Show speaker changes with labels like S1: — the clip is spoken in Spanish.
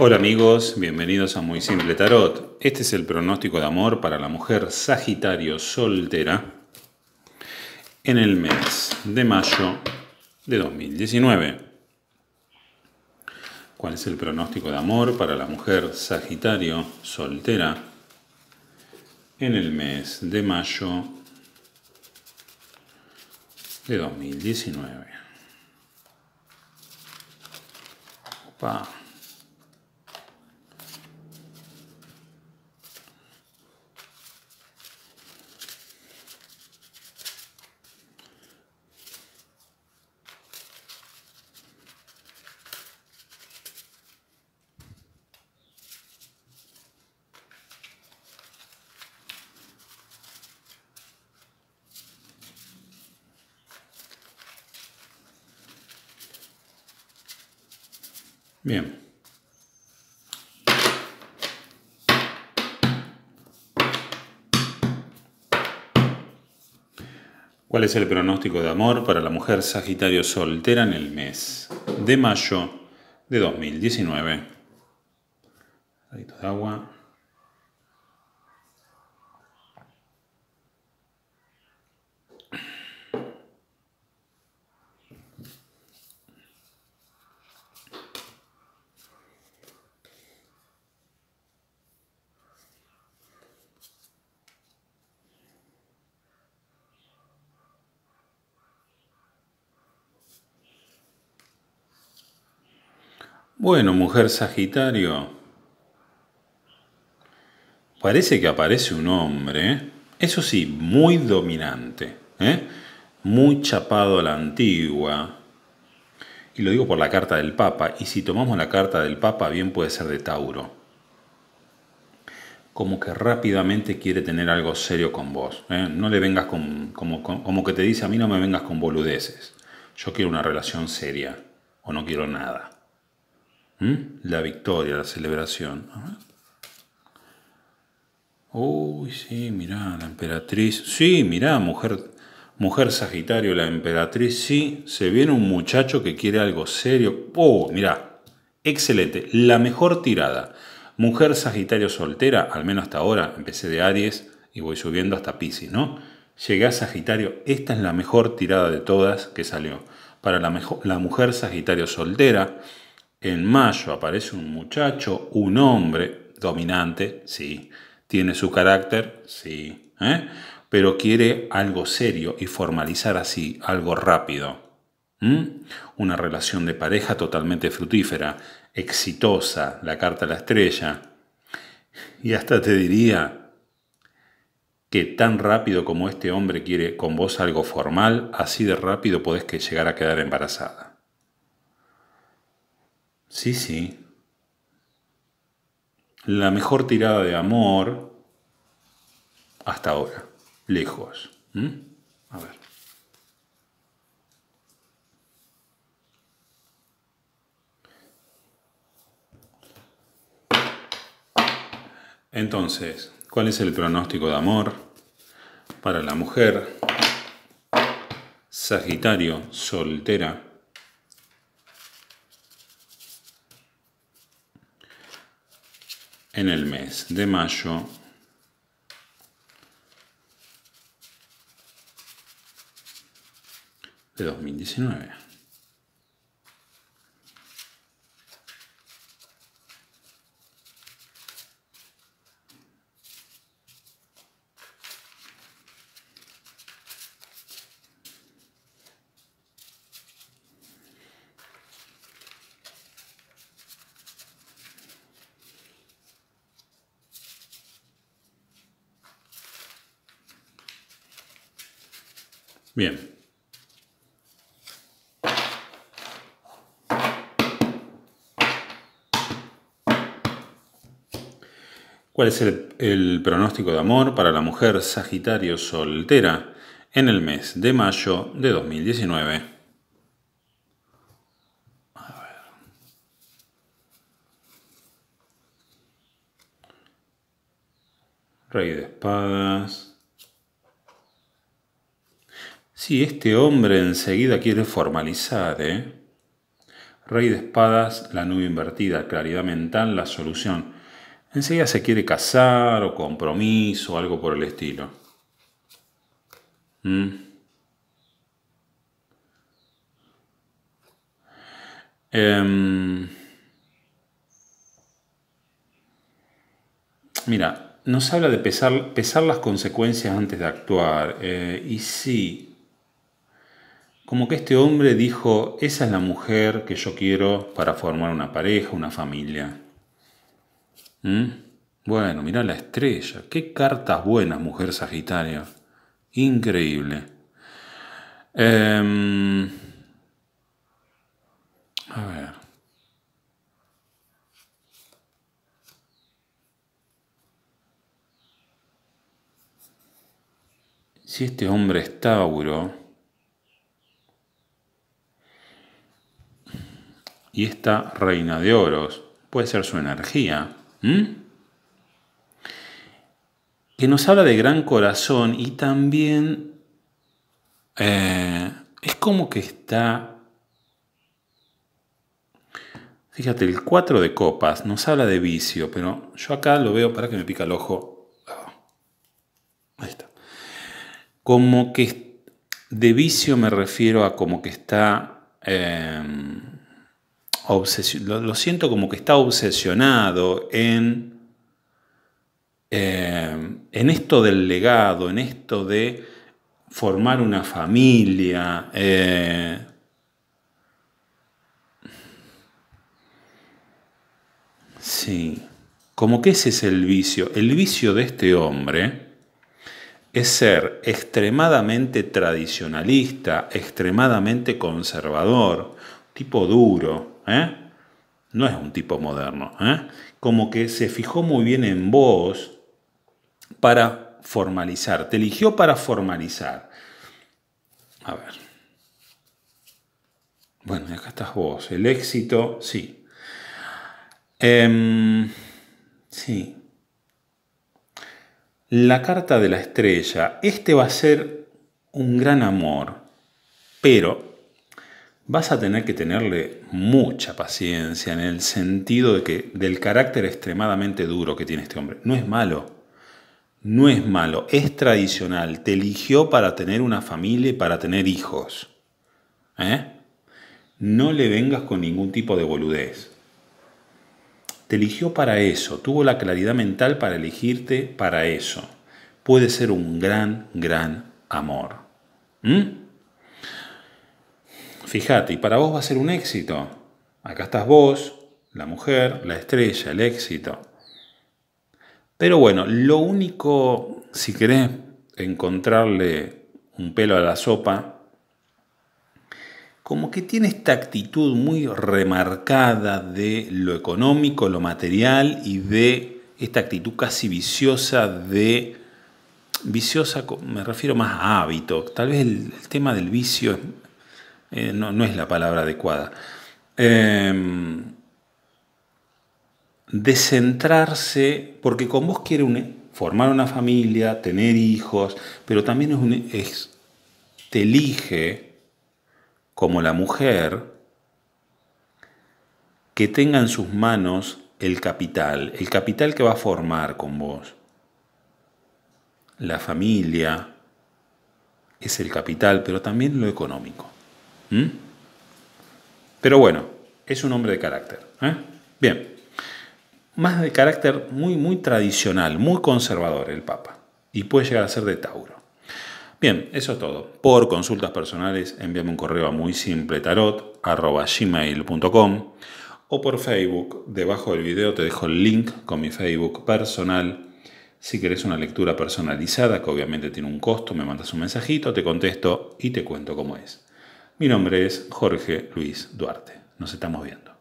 S1: Hola amigos, bienvenidos a Muy Simple Tarot. Este es el pronóstico de amor para la mujer Sagitario soltera en el mes de mayo de 2019. ¿Cuál es el pronóstico de amor para la mujer Sagitario soltera en el mes de mayo de 2019? Opa. Bien. ¿Cuál es el pronóstico de amor para la mujer Sagitario soltera en el mes de mayo de 2019? de agua. Bueno, mujer Sagitario, parece que aparece un hombre, ¿eh? eso sí, muy dominante, ¿eh? muy chapado a la antigua. Y lo digo por la carta del Papa, y si tomamos la carta del Papa, bien puede ser de Tauro. Como que rápidamente quiere tener algo serio con vos. ¿eh? No le vengas con, como que te dice, a mí no me vengas con boludeces. Yo quiero una relación seria, o no quiero nada. ¿Mm? La victoria, la celebración. Uy, sí, mirá, la emperatriz. Sí, mirá, mujer, mujer Sagitario, la emperatriz. Sí, se viene un muchacho que quiere algo serio. Oh, mirá, excelente, la mejor tirada. Mujer Sagitario soltera, al menos hasta ahora, empecé de Aries y voy subiendo hasta Pisces, ¿no? Llegué a Sagitario, esta es la mejor tirada de todas que salió. Para la, mejor, la mujer Sagitario soltera, en mayo aparece un muchacho, un hombre dominante, sí. Tiene su carácter, sí. ¿eh? Pero quiere algo serio y formalizar así, algo rápido. Una relación de pareja totalmente frutífera, exitosa, la carta a la estrella. Y hasta te diría que tan rápido como este hombre quiere con vos algo formal, así de rápido podés que llegar a quedar embarazada. Sí, sí. La mejor tirada de amor hasta ahora, lejos. A ver. Entonces, ¿cuál es el pronóstico de amor para la mujer? Sagitario, soltera. en el mes de mayo de 2019. Bien. ¿Cuál es el, pronóstico de amor para la mujer Sagitario soltera en el mes de mayo de 2019? Rey de espadas. Si este hombre enseguida quiere formalizar, ¿eh? Rey de espadas, la nube invertida, claridad mental, la solución. Enseguida se quiere casar o compromiso o algo por el estilo. ¿Mm? Em, mira, nos habla de pesar, las consecuencias antes de actuar. Eh, y si... Como que este hombre dijo, esa es la mujer que yo quiero para formar una pareja, una familia. ¿Mm? Bueno, mirá la estrella. Qué cartas buenas, mujer Sagitario. Increíble. Em, a ver. Si este hombre es Tauro, y esta reina de oros puede ser su energía, que nos habla de gran corazón y también eh, es como que está, fíjate, el 4 de copas nos habla de vicio, pero yo acá lo veo para que me pica el ojo. Ahí está. Como que de vicio me refiero a como que está... Eh, lo, siento como que está obsesionado en, em, en esto del legado, en esto de formar una familia. Eh, sí, como que ese es el vicio. El vicio de este hombre es ser extremadamente tradicionalista, extremadamente conservador, tipo duro. ¿eh? No es un tipo moderno. ¿eh? Como que se fijó muy bien en vos para formalizar. Te eligió para formalizar. A ver. Bueno, acá estás vos. El éxito, sí. Em, sí. La carta de la estrella. Este va a ser un gran amor. Pero vas a tener que tenerle mucha paciencia en el sentido de que del carácter extremadamente duro que tiene este hombre. No es malo, no es malo, es tradicional, te eligió para tener una familia y para tener hijos. ¿Eh? No le vengas con ningún tipo de boludez. Te eligió para eso, tuvo la claridad mental para elegirte para eso. Puede ser un gran, gran amor. ¿Mm? Fíjate, y para vos va a ser un éxito. Acá estás vos, la mujer, la estrella, el éxito. Pero bueno, lo único, si querés encontrarle un pelo a la sopa, como que tiene esta actitud muy remarcada de lo económico, lo material y de esta actitud casi viciosa de... Viciosa, me refiero más a hábito. Tal vez el, el tema del vicio eh, no, es la palabra adecuada, eh, porque con vos quiere formar una familia, tener hijos, pero también es, te elige como la mujer que tenga en sus manos el capital, el capital que va a formar con vos. La familia es el capital, pero también lo económico. ¿Mm? Pero bueno, es un hombre de carácter. ¿eh? Bien, más de carácter muy, muy tradicional, muy conservador el Papa. Y puede llegar a ser de Tauro. Bien, eso es todo. Por consultas personales, envíame un correo a muy simple tarot, gmail.com o por Facebook. Debajo del video te dejo el link con mi Facebook personal. Si querés una lectura personalizada, que obviamente tiene un costo, me mandas un mensajito, te contesto y te cuento cómo es. Mi nombre es Jorge Luis Duarte. Nos estamos viendo.